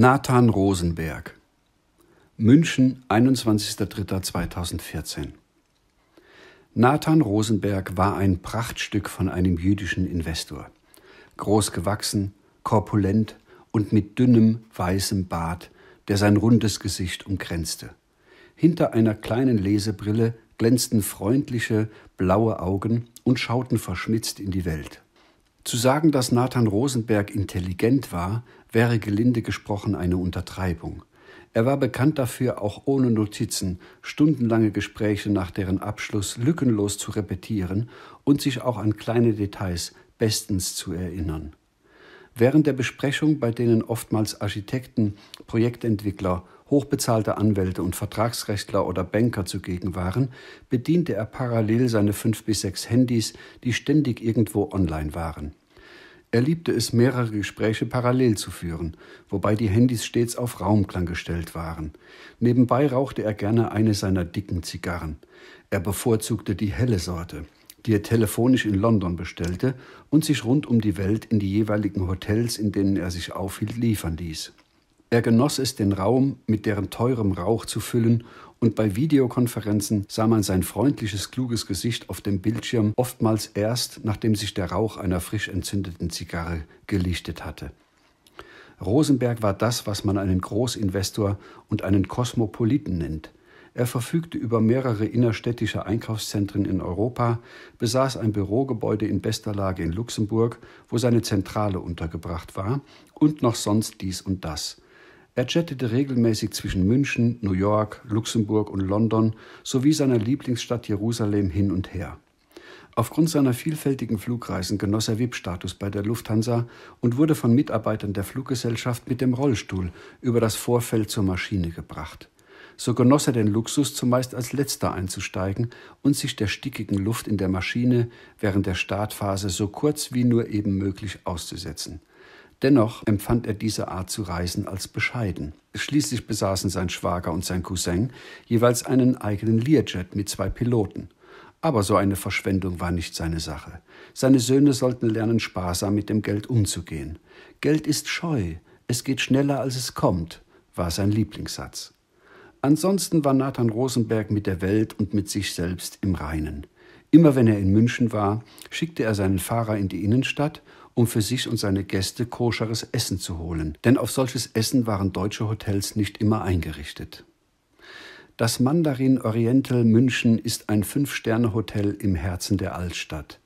Nathan Rosenberg, München, 21.03.2014. Nathan Rosenberg war ein Prachtstück von einem jüdischen Investor. Groß gewachsen, korpulent und mit dünnem, weißem Bart, der sein rundes Gesicht umkränzte. Hinter einer kleinen Lesebrille glänzten freundliche, blaue Augen und schauten verschmitzt in die Welt. Zu sagen, dass Nathan Rosenberg intelligent war, wäre gelinde gesprochen eine Untertreibung. Er war bekannt dafür, auch ohne Notizen stundenlange Gespräche nach deren Abschluss lückenlos zu repetieren und sich auch an kleine Details bestens zu erinnern. Während der Besprechung, bei denen oftmals Architekten, Projektentwickler, hochbezahlte Anwälte und Vertragsrechtler oder Banker zugegen waren, bediente er parallel seine fünf bis sechs Handys, die ständig irgendwo online waren. Er liebte es, mehrere Gespräche parallel zu führen, wobei die Handys stets auf Raumklang gestellt waren. Nebenbei rauchte er gerne eine seiner dicken Zigarren. Er bevorzugte die helle Sorte, die er telefonisch in London bestellte und sich rund um die Welt in die jeweiligen Hotels, in denen er sich aufhielt, liefern ließ. Er genoss es, den Raum mit deren teurem Rauch zu füllen, und bei Videokonferenzen sah man sein freundliches, kluges Gesicht auf dem Bildschirm oftmals erst, nachdem sich der Rauch einer frisch entzündeten Zigarre gelichtet hatte. Rosenberg war das, was man einen Großinvestor und einen Kosmopoliten nennt. Er verfügte über mehrere innerstädtische Einkaufszentren in Europa, besaß ein Bürogebäude in bester Lage in Luxemburg, wo seine Zentrale untergebracht war, und noch sonst dies und das. Er jettete regelmäßig zwischen München, New York, Luxemburg und London sowie seiner Lieblingsstadt Jerusalem hin und her. Aufgrund seiner vielfältigen Flugreisen genoss er VIP-Status bei der Lufthansa und wurde von Mitarbeitern der Fluggesellschaft mit dem Rollstuhl über das Vorfeld zur Maschine gebracht. So genoss er den Luxus, zumeist als letzter einzusteigen und sich der stickigen Luft in der Maschine während der Startphase so kurz wie nur eben möglich auszusetzen. Dennoch empfand er diese Art zu reisen als bescheiden. Schließlich besaßen sein Schwager und sein Cousin jeweils einen eigenen Learjet mit zwei Piloten. Aber so eine Verschwendung war nicht seine Sache. Seine Söhne sollten lernen, sparsam mit dem Geld umzugehen. Geld ist scheu, es geht schneller, als es kommt, war sein Lieblingssatz. Ansonsten war Nathan Rosenberg mit der Welt und mit sich selbst im Reinen. Immer wenn er in München war, schickte er seinen Fahrer in die Innenstadt um für sich und seine Gäste koscheres Essen zu holen, denn auf solches Essen waren deutsche Hotels nicht immer eingerichtet. Das Mandarin Oriental München ist ein Fünf-Sterne-Hotel im Herzen der Altstadt.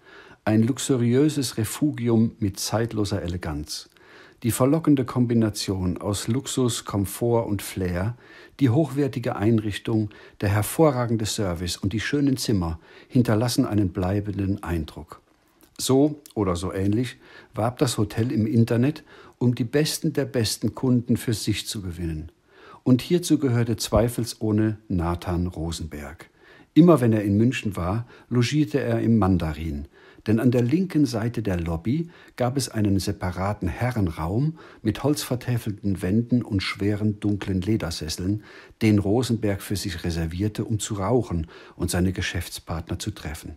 Ein luxuriöses Refugium mit zeitloser Eleganz. Die verlockende Kombination aus Luxus, Komfort und Flair, die hochwertige Einrichtung, der hervorragende Service und die schönen Zimmer hinterlassen einen bleibenden Eindruck. So oder so ähnlich warb das Hotel im Internet, um die besten der besten Kunden für sich zu gewinnen. Und hierzu gehörte zweifelsohne Nathan Rosenberg. Immer wenn er in München war, logierte er im Mandarin, denn an der linken Seite der Lobby gab es einen separaten Herrenraum mit holzvertäfelten Wänden und schweren dunklen Ledersesseln, den Rosenberg für sich reservierte, um zu rauchen und seine Geschäftspartner zu treffen.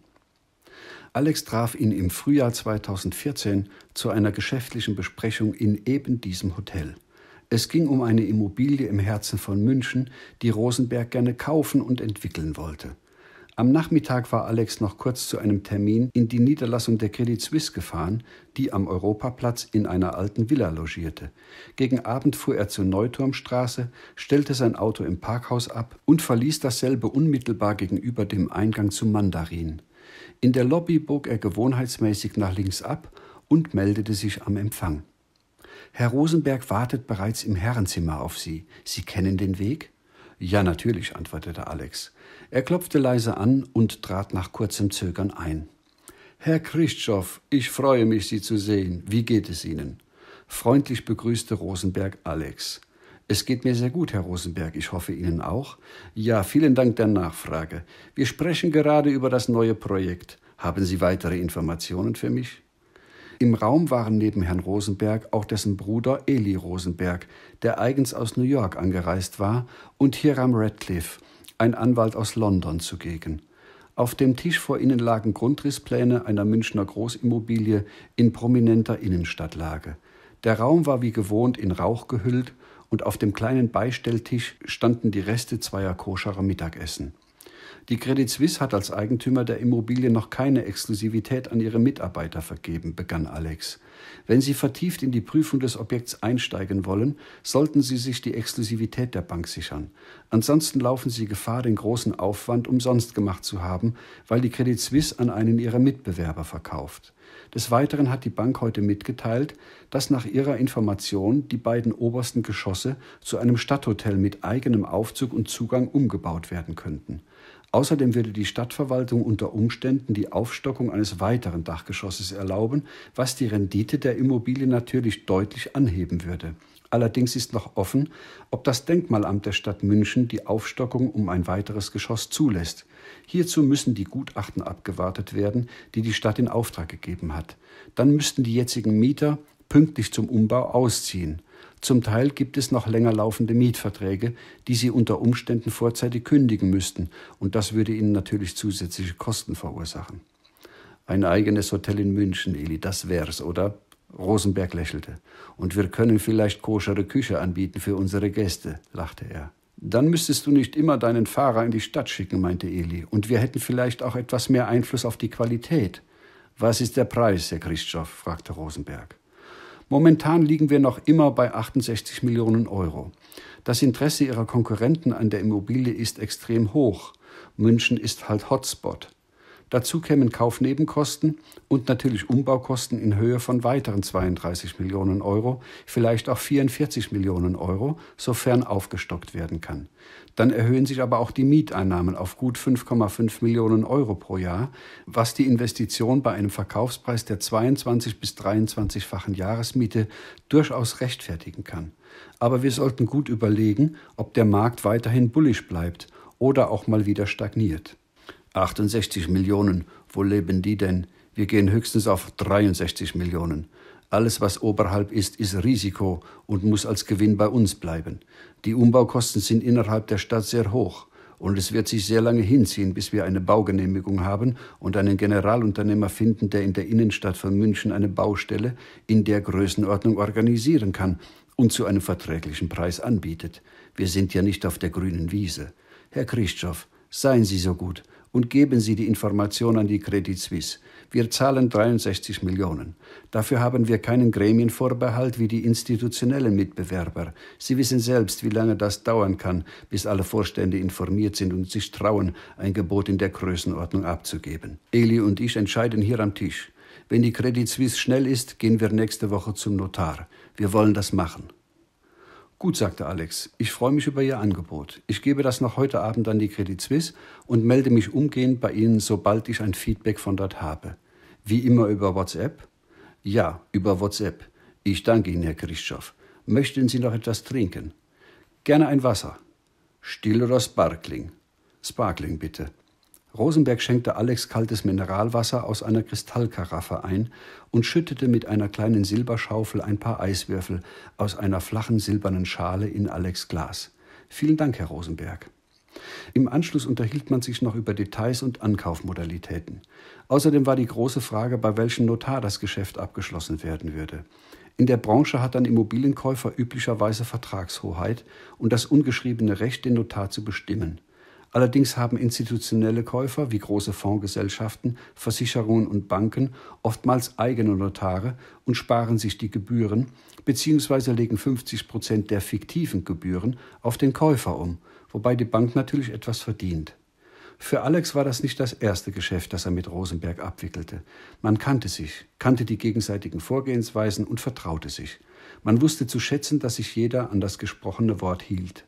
Alex traf ihn im Frühjahr 2014 zu einer geschäftlichen Besprechung in eben diesem Hotel. Es ging um eine Immobilie im Herzen von München, die Rosenberg gerne kaufen und entwickeln wollte. Am Nachmittag war Alex noch kurz zu einem Termin in die Niederlassung der Credit Suisse gefahren, die am Europaplatz in einer alten Villa logierte. Gegen Abend fuhr er zur Neuturmstraße, stellte sein Auto im Parkhaus ab und verließ dasselbe unmittelbar gegenüber dem Eingang zum Mandarin. In der Lobby bog er gewohnheitsmäßig nach links ab und meldete sich am Empfang. Herr Rosenberg wartet bereits im Herrenzimmer auf Sie. Sie kennen den Weg? Ja, natürlich, antwortete Alex. Er klopfte leise an und trat nach kurzem Zögern ein. Herr Christoph, ich freue mich, Sie zu sehen. Wie geht es Ihnen? Freundlich begrüßte Rosenberg Alex. Es geht mir sehr gut, Herr Rosenberg, ich hoffe Ihnen auch. Ja, vielen Dank der Nachfrage. Wir sprechen gerade über das neue Projekt. Haben Sie weitere Informationen für mich? Im Raum waren neben Herrn Rosenberg auch dessen Bruder Eli Rosenberg, der eigens aus New York angereist war, und Hiram Radcliffe, ein Anwalt aus London zugegen. Auf dem Tisch vor ihnen lagen Grundrisspläne einer Münchner Großimmobilie in prominenter Innenstadtlage. Der Raum war wie gewohnt in Rauch gehüllt und auf dem kleinen Beistelltisch standen die Reste zweier koscherer Mittagessen. Die Credit Suisse hat als Eigentümer der Immobilie noch keine Exklusivität an ihre Mitarbeiter vergeben, begann Alex. Wenn Sie vertieft in die Prüfung des Objekts einsteigen wollen, sollten Sie sich die Exklusivität der Bank sichern. Ansonsten laufen Sie Gefahr, den großen Aufwand umsonst gemacht zu haben, weil die Credit Suisse an einen ihrer Mitbewerber verkauft. Des Weiteren hat die Bank heute mitgeteilt, dass nach ihrer Information die beiden obersten Geschosse zu einem Stadthotel mit eigenem Aufzug und Zugang umgebaut werden könnten. Außerdem würde die Stadtverwaltung unter Umständen die Aufstockung eines weiteren Dachgeschosses erlauben, was die Rendite der Immobilie natürlich deutlich anheben würde. Allerdings ist noch offen, ob das Denkmalamt der Stadt München die Aufstockung um ein weiteres Geschoss zulässt. Hierzu müssen die Gutachten abgewartet werden, die die Stadt in Auftrag gegeben hat. Dann müssten die jetzigen Mieter pünktlich zum Umbau ausziehen. Zum Teil gibt es noch länger laufende Mietverträge, die sie unter Umständen vorzeitig kündigen müssten, und das würde ihnen natürlich zusätzliche Kosten verursachen. Ein eigenes Hotel in München, Eli, das wär's, oder? Rosenberg lächelte. Und wir können vielleicht koschere Küche anbieten für unsere Gäste, lachte er. Dann müsstest du nicht immer deinen Fahrer in die Stadt schicken, meinte Eli, und wir hätten vielleicht auch etwas mehr Einfluss auf die Qualität. Was ist der Preis, Herr Christoph? fragte Rosenberg. Momentan liegen wir noch immer bei 68 Millionen Euro. Das Interesse ihrer Konkurrenten an der Immobilie ist extrem hoch. München ist halt Hotspot. Dazu kämen Kaufnebenkosten und natürlich Umbaukosten in Höhe von weiteren 32 Millionen Euro, vielleicht auch 44 Millionen Euro, sofern aufgestockt werden kann. Dann erhöhen sich aber auch die Mieteinnahmen auf gut 5,5 Millionen Euro pro Jahr, was die Investition bei einem Verkaufspreis der 22 bis 23-fachen Jahresmiete durchaus rechtfertigen kann. Aber wir sollten gut überlegen, ob der Markt weiterhin bullisch bleibt oder auch mal wieder stagniert. 68 Millionen, wo leben die denn? Wir gehen höchstens auf 63 Millionen. Alles, was oberhalb ist, ist Risiko und muss als Gewinn bei uns bleiben. Die Umbaukosten sind innerhalb der Stadt sehr hoch und es wird sich sehr lange hinziehen, bis wir eine Baugenehmigung haben und einen Generalunternehmer finden, der in der Innenstadt von München eine Baustelle in der Größenordnung organisieren kann und zu einem verträglichen Preis anbietet. Wir sind ja nicht auf der grünen Wiese. Herr Christoph, seien Sie so gut und geben Sie die Information an die Credit Suisse. Wir zahlen 63 Millionen. Dafür haben wir keinen Gremienvorbehalt wie die institutionellen Mitbewerber. Sie wissen selbst, wie lange das dauern kann, bis alle Vorstände informiert sind und sich trauen, ein Gebot in der Größenordnung abzugeben. Eli und ich entscheiden hier am Tisch. Wenn die Credit Suisse schnell ist, gehen wir nächste Woche zum Notar. Wir wollen das machen. Gut, sagte Alex, ich freue mich über Ihr Angebot. Ich gebe das noch heute Abend an die Credit Suisse und melde mich umgehend bei Ihnen, sobald ich ein Feedback von dort habe. Wie immer über WhatsApp? Ja, über WhatsApp. Ich danke Ihnen, Herr Christoph. Möchten Sie noch etwas trinken? Gerne ein Wasser. Still oder Sparkling? Sparkling bitte. Rosenberg schenkte Alex kaltes Mineralwasser aus einer Kristallkaraffe ein und schüttete mit einer kleinen Silberschaufel ein paar Eiswürfel aus einer flachen silbernen Schale in Alex Glas. Vielen Dank, Herr Rosenberg. Im Anschluss unterhielt man sich noch über Details und Ankaufmodalitäten. Außerdem war die große Frage, bei welchem Notar das Geschäft abgeschlossen werden würde. In der Branche hat ein Immobilienkäufer üblicherweise Vertragshoheit und das ungeschriebene Recht, den Notar zu bestimmen. Allerdings haben institutionelle Käufer wie große Fondsgesellschaften, Versicherungen und Banken oftmals eigene Notare und sparen sich die Gebühren bzw. legen 50 Prozent der fiktiven Gebühren auf den Käufer um, wobei die Bank natürlich etwas verdient. Für Alex war das nicht das erste Geschäft, das er mit Rosenberg abwickelte. Man kannte sich, kannte die gegenseitigen Vorgehensweisen und vertraute sich. Man wusste zu schätzen, dass sich jeder an das gesprochene Wort hielt.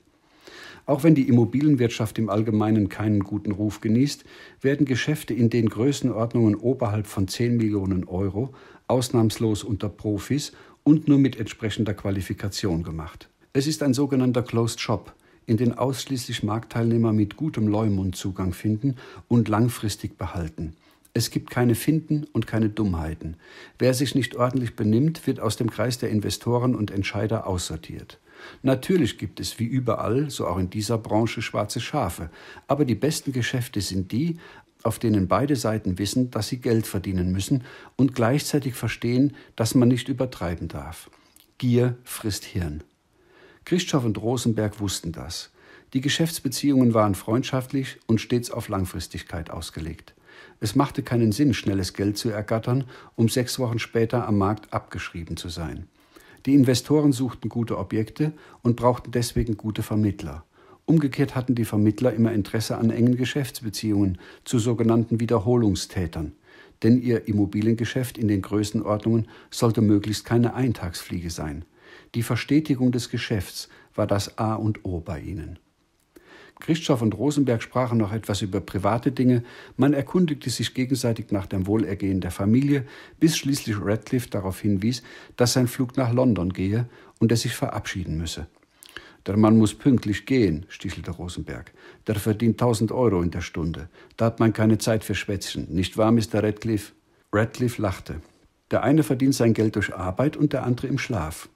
Auch wenn die Immobilienwirtschaft im Allgemeinen keinen guten Ruf genießt, werden Geschäfte in den Größenordnungen oberhalb von 10 Millionen Euro ausnahmslos unter Profis und nur mit entsprechender Qualifikation gemacht. Es ist ein sogenannter Closed Shop, in den ausschließlich Marktteilnehmer mit gutem Leumundzugang finden und langfristig behalten. Es gibt keine Finden und keine Dummheiten. Wer sich nicht ordentlich benimmt, wird aus dem Kreis der Investoren und Entscheider aussortiert. Natürlich gibt es wie überall, so auch in dieser Branche, schwarze Schafe, aber die besten Geschäfte sind die, auf denen beide Seiten wissen, dass sie Geld verdienen müssen und gleichzeitig verstehen, dass man nicht übertreiben darf. Gier frisst Hirn. Christoph und Rosenberg wussten das. Die Geschäftsbeziehungen waren freundschaftlich und stets auf Langfristigkeit ausgelegt. Es machte keinen Sinn, schnelles Geld zu ergattern, um sechs Wochen später am Markt abgeschrieben zu sein. Die Investoren suchten gute Objekte und brauchten deswegen gute Vermittler. Umgekehrt hatten die Vermittler immer Interesse an engen Geschäftsbeziehungen zu sogenannten Wiederholungstätern, denn ihr Immobiliengeschäft in den Größenordnungen sollte möglichst keine Eintagsfliege sein. Die Verstetigung des Geschäfts war das A und O bei ihnen. Christoph und Rosenberg sprachen noch etwas über private Dinge, man erkundigte sich gegenseitig nach dem Wohlergehen der Familie, bis schließlich Radcliffe darauf hinwies, dass sein Flug nach London gehe und er sich verabschieden müsse. Der Mann muss pünktlich gehen, stichelte Rosenberg. Der verdient tausend Euro in der Stunde. Da hat man keine Zeit für Schwätzchen, nicht wahr, Mr. Radcliffe? Radcliffe lachte. Der eine verdient sein Geld durch Arbeit und der andere im Schlaf.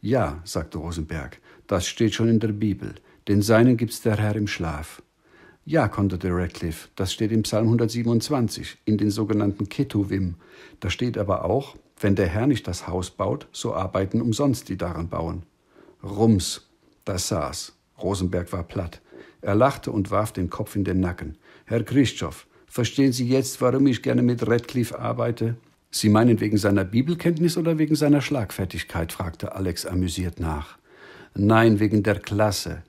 Ja, sagte Rosenberg, das steht schon in der Bibel den Seinen gibt's der Herr im Schlaf. Ja, konterte Radcliffe, das steht im Psalm 127, in den sogenannten Ketuvim. Da steht aber auch, wenn der Herr nicht das Haus baut, so arbeiten umsonst die daran bauen. Rums, das saß. Rosenberg war platt. Er lachte und warf den Kopf in den Nacken. Herr Christoff, verstehen Sie jetzt, warum ich gerne mit Radcliffe arbeite? Sie meinen wegen seiner Bibelkenntnis oder wegen seiner Schlagfertigkeit? fragte Alex amüsiert nach. Nein, wegen der Klasse.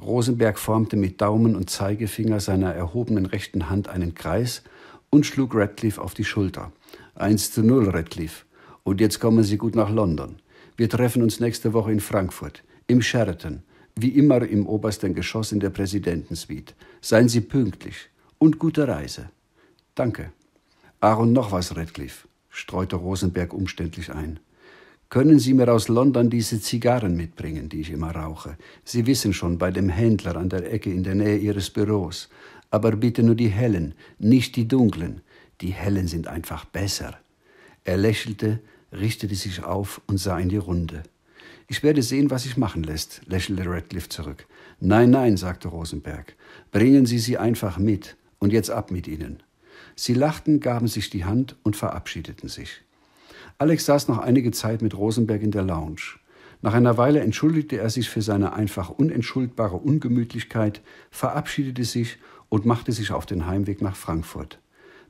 Rosenberg formte mit Daumen und Zeigefinger seiner erhobenen rechten Hand einen Kreis und schlug Radcliffe auf die Schulter. Eins zu null, Radcliffe. Und jetzt kommen Sie gut nach London. Wir treffen uns nächste Woche in Frankfurt, im Sheraton, wie immer im obersten Geschoss in der Präsidentensuite. Seien Sie pünktlich und gute Reise. Danke. und noch was, Radcliffe, streute Rosenberg umständlich ein können Sie mir aus London diese Zigarren mitbringen, die ich immer rauche? Sie wissen schon, bei dem Händler an der Ecke in der Nähe Ihres Büros. Aber bitte nur die hellen, nicht die dunklen. Die hellen sind einfach besser. Er lächelte, richtete sich auf und sah in die Runde. Ich werde sehen, was sich machen lässt, lächelte Radcliffe zurück. Nein, nein, sagte Rosenberg. Bringen Sie sie einfach mit. Und jetzt ab mit Ihnen. Sie lachten, gaben sich die Hand und verabschiedeten sich. Alex saß noch einige Zeit mit Rosenberg in der Lounge. Nach einer Weile entschuldigte er sich für seine einfach unentschuldbare Ungemütlichkeit, verabschiedete sich und machte sich auf den Heimweg nach Frankfurt.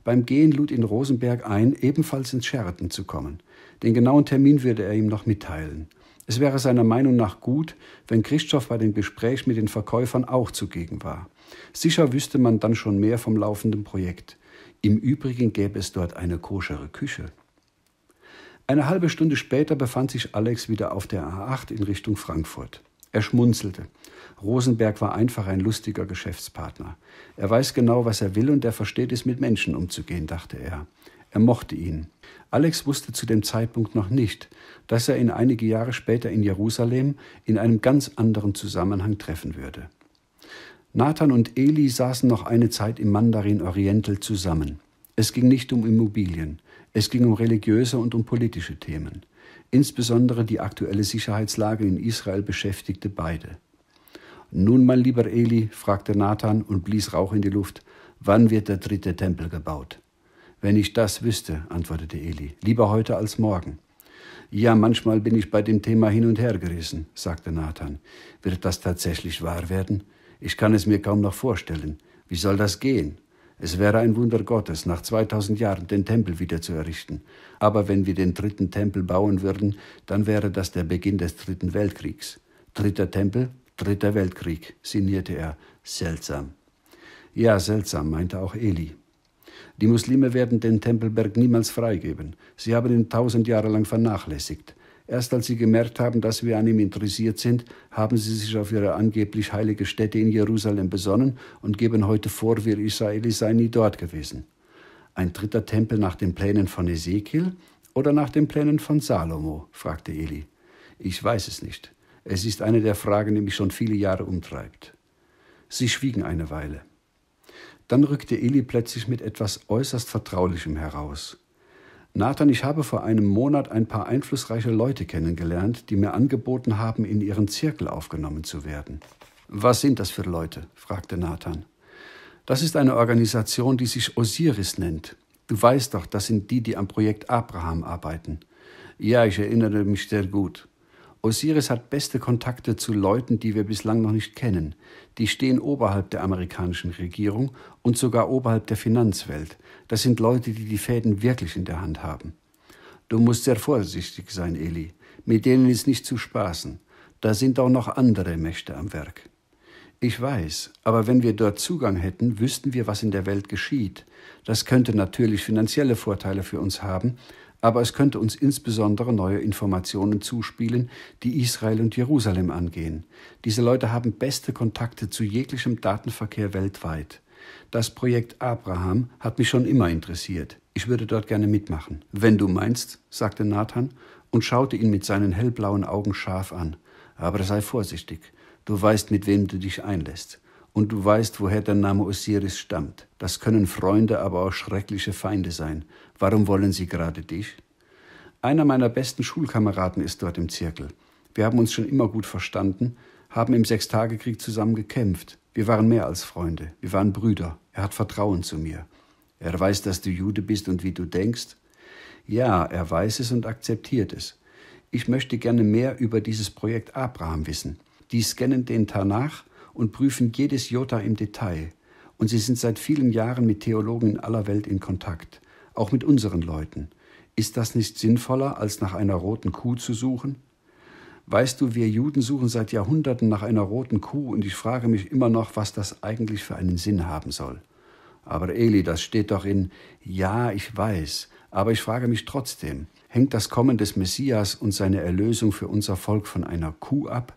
Beim Gehen lud ihn Rosenberg ein, ebenfalls ins Sheraton zu kommen. Den genauen Termin würde er ihm noch mitteilen. Es wäre seiner Meinung nach gut, wenn Christoph bei dem Gespräch mit den Verkäufern auch zugegen war. Sicher wüsste man dann schon mehr vom laufenden Projekt. Im Übrigen gäbe es dort eine koschere Küche. Eine halbe Stunde später befand sich Alex wieder auf der A8 in Richtung Frankfurt. Er schmunzelte. Rosenberg war einfach ein lustiger Geschäftspartner. Er weiß genau, was er will und er versteht es, mit Menschen umzugehen, dachte er. Er mochte ihn. Alex wusste zu dem Zeitpunkt noch nicht, dass er ihn einige Jahre später in Jerusalem in einem ganz anderen Zusammenhang treffen würde. Nathan und Eli saßen noch eine Zeit im Mandarin Oriental zusammen. Es ging nicht um Immobilien, es ging um religiöse und um politische Themen. Insbesondere die aktuelle Sicherheitslage in Israel beschäftigte beide. Nun, mein lieber Eli, fragte Nathan und blies Rauch in die Luft, wann wird der dritte Tempel gebaut? Wenn ich das wüsste, antwortete Eli, lieber heute als morgen. Ja, manchmal bin ich bei dem Thema hin und her gerissen, sagte Nathan. Wird das tatsächlich wahr werden? Ich kann es mir kaum noch vorstellen. Wie soll das gehen? Es wäre ein Wunder Gottes, nach 2000 Jahren den Tempel wieder zu errichten. Aber wenn wir den dritten Tempel bauen würden, dann wäre das der Beginn des dritten Weltkriegs. Dritter Tempel, dritter Weltkrieg, sinnierte er. Seltsam. Ja, seltsam, meinte auch Eli. Die Muslime werden den Tempelberg niemals freigeben. Sie haben ihn tausend Jahre lang vernachlässigt. Erst als sie gemerkt haben, dass wir an ihm interessiert sind, haben sie sich auf ihre angeblich heilige Stätte in Jerusalem besonnen und geben heute vor, wir Israelis seien nie dort gewesen. Ein dritter Tempel nach den Plänen von Ezekiel oder nach den Plänen von Salomo? fragte Eli. Ich weiß es nicht. Es ist eine der Fragen, die mich schon viele Jahre umtreibt. Sie schwiegen eine Weile. Dann rückte Eli plötzlich mit etwas äußerst Vertraulichem heraus. Nathan, ich habe vor einem Monat ein paar einflussreiche Leute kennengelernt, die mir angeboten haben, in ihren Zirkel aufgenommen zu werden. Was sind das für Leute? fragte Nathan. Das ist eine Organisation, die sich Osiris nennt. Du weißt doch, das sind die, die am Projekt Abraham arbeiten. Ja, ich erinnere mich sehr gut. Osiris hat beste Kontakte zu Leuten, die wir bislang noch nicht kennen. Die stehen oberhalb der amerikanischen Regierung und sogar oberhalb der Finanzwelt. Das sind Leute, die die Fäden wirklich in der Hand haben. Du musst sehr vorsichtig sein, Eli. Mit denen ist nicht zu spaßen. Da sind auch noch andere Mächte am Werk. Ich weiß, aber wenn wir dort Zugang hätten, wüssten wir, was in der Welt geschieht. Das könnte natürlich finanzielle Vorteile für uns haben, aber es könnte uns insbesondere neue Informationen zuspielen, die Israel und Jerusalem angehen. Diese Leute haben beste Kontakte zu jeglichem Datenverkehr weltweit. Das Projekt Abraham hat mich schon immer interessiert. Ich würde dort gerne mitmachen. Wenn du meinst, sagte Nathan und schaute ihn mit seinen hellblauen Augen scharf an. Aber sei vorsichtig. Du weißt, mit wem du dich einlässt und du weißt, woher der Name Osiris stammt. Das können Freunde, aber auch schreckliche Feinde sein. Warum wollen sie gerade dich? Einer meiner besten Schulkameraden ist dort im Zirkel. Wir haben uns schon immer gut verstanden, haben im Sechstagekrieg zusammen gekämpft. Wir waren mehr als Freunde, wir waren Brüder. Er hat Vertrauen zu mir. Er weiß, dass du Jude bist und wie du denkst. Ja, er weiß es und akzeptiert es. Ich möchte gerne mehr über dieses Projekt Abraham wissen. Die scannen den Tanach und prüfen jedes Jota im Detail. Und sie sind seit vielen Jahren mit Theologen in aller Welt in Kontakt, auch mit unseren Leuten. Ist das nicht sinnvoller, als nach einer roten Kuh zu suchen? Weißt du, wir Juden suchen seit Jahrhunderten nach einer roten Kuh und ich frage mich immer noch, was das eigentlich für einen Sinn haben soll. Aber Eli, das steht doch in Ja, ich weiß, aber ich frage mich trotzdem, hängt das Kommen des Messias und seine Erlösung für unser Volk von einer Kuh ab?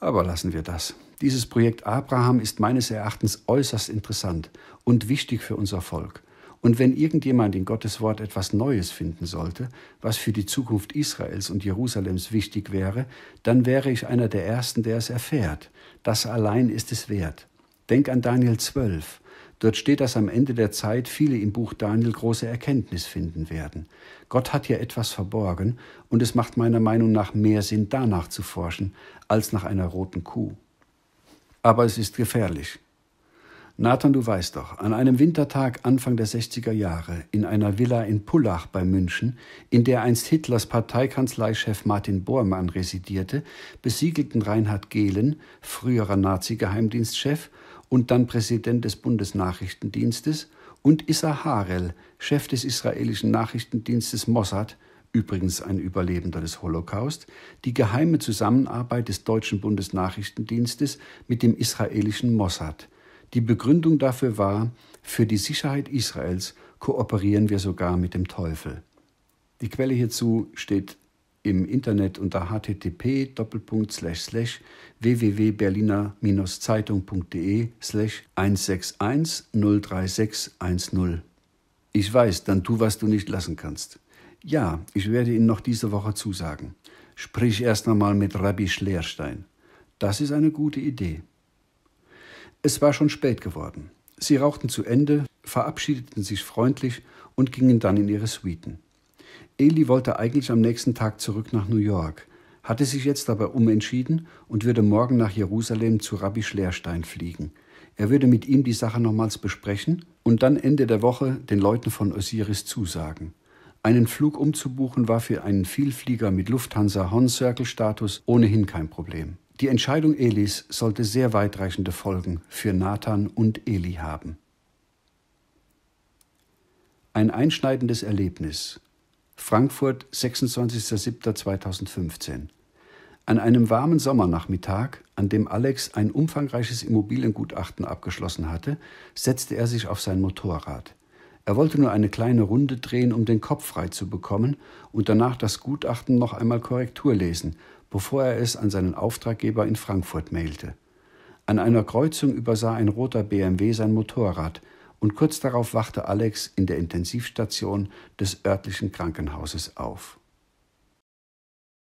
Aber lassen wir das. Dieses Projekt Abraham ist meines Erachtens äußerst interessant und wichtig für unser Volk. Und wenn irgendjemand in Gottes Wort etwas Neues finden sollte, was für die Zukunft Israels und Jerusalems wichtig wäre, dann wäre ich einer der Ersten, der es erfährt. Das allein ist es wert. Denk an Daniel 12. Dort steht, dass am Ende der Zeit viele im Buch Daniel große Erkenntnis finden werden. Gott hat ja etwas verborgen, und es macht meiner Meinung nach mehr Sinn, danach zu forschen, als nach einer roten Kuh. Aber es ist gefährlich. Nathan, du weißt doch, an einem Wintertag Anfang der 60er Jahre in einer Villa in Pullach bei München, in der einst Hitlers Parteikanzleichef Martin Bormann residierte, besiegelten Reinhard Gehlen, früherer Nazi-Geheimdienstchef und dann Präsident des Bundesnachrichtendienstes, und Issa Harel, Chef des israelischen Nachrichtendienstes Mossad, übrigens ein Überlebender des Holocaust, die geheime Zusammenarbeit des deutschen Bundesnachrichtendienstes mit dem israelischen Mossad. Die Begründung dafür war, für die Sicherheit Israels kooperieren wir sogar mit dem Teufel. Die Quelle hierzu steht im Internet unter http www.berliner-zeitung.de 161 Ich weiß, dann tu, was du nicht lassen kannst. Ja, ich werde Ihnen noch diese Woche zusagen. Sprich erst einmal mit Rabbi Schlerstein. Das ist eine gute Idee. Es war schon spät geworden. Sie rauchten zu Ende, verabschiedeten sich freundlich und gingen dann in ihre Suiten. Eli wollte eigentlich am nächsten Tag zurück nach New York, hatte sich jetzt aber umentschieden und würde morgen nach Jerusalem zu Rabbi Schlerstein fliegen. Er würde mit ihm die Sache nochmals besprechen und dann Ende der Woche den Leuten von Osiris zusagen. Einen Flug umzubuchen war für einen Vielflieger mit Lufthansa Horn Circle Status ohnehin kein Problem. Die Entscheidung Elis sollte sehr weitreichende Folgen für Nathan und Eli haben. Ein einschneidendes Erlebnis. Frankfurt, 26.07.2015. An einem warmen Sommernachmittag, an dem Alex ein umfangreiches Immobiliengutachten abgeschlossen hatte, setzte er sich auf sein Motorrad. Er wollte nur eine kleine Runde drehen, um den Kopf frei zu bekommen und danach das Gutachten noch einmal Korrektur lesen, bevor er es an seinen Auftraggeber in Frankfurt mailte. An einer Kreuzung übersah ein roter BMW sein Motorrad und kurz darauf wachte Alex in der Intensivstation des örtlichen Krankenhauses auf.